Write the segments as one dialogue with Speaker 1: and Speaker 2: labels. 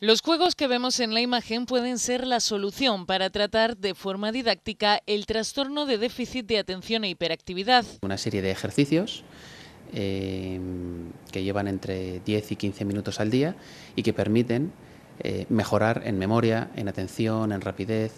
Speaker 1: Los juegos que vemos en la imagen pueden ser la solución para tratar de forma didáctica el trastorno de déficit de atención e hiperactividad.
Speaker 2: Una serie de ejercicios eh, que llevan entre 10 y 15 minutos al día y que permiten eh, mejorar en memoria, en atención, en rapidez,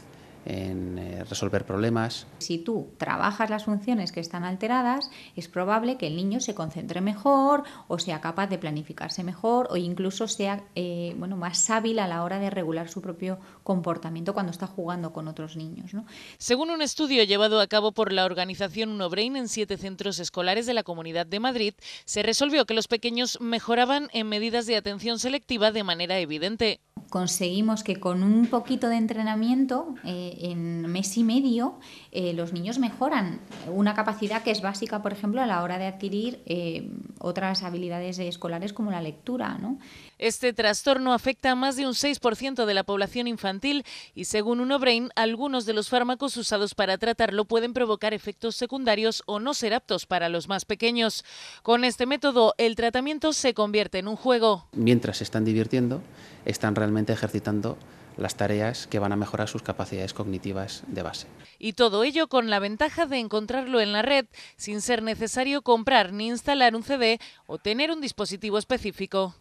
Speaker 2: en eh, resolver problemas.
Speaker 3: Si tú trabajas las funciones que están alteradas, es probable que el niño se concentre mejor o sea capaz de planificarse mejor o incluso sea eh, bueno, más hábil a la hora de regular su propio comportamiento cuando está jugando con otros niños.
Speaker 1: Según un estudio llevado a cabo por la organización No Brain en siete centros escolares de la Comunidad de Madrid, se resolvió que los pequeños mejoraban en medidas de atención selectiva de manera
Speaker 3: evidente conseguimos que con un poquito de entrenamiento, eh, en mes y medio, eh, los niños mejoran una capacidad que es básica, por ejemplo, a la hora de adquirir eh, otras habilidades escolares como la lectura. ¿no? Este trastorno
Speaker 1: afecta a más de un 6% de la población infantil y según UnoBrain, algunos de los fármacos usados para tratarlo pueden provocar efectos secundarios o no ser aptos para los más pequeños. Con este método, el tratamiento se convierte en un juego.
Speaker 2: Mientras se están divirtiendo, están realmente ejercitando las tareas que van a mejorar sus capacidades cognitivas de base.
Speaker 1: Y todo ello con la ventaja de encontrarlo en la red, sin ser necesario comprar ni instalar un CD o tener un dispositivo específico.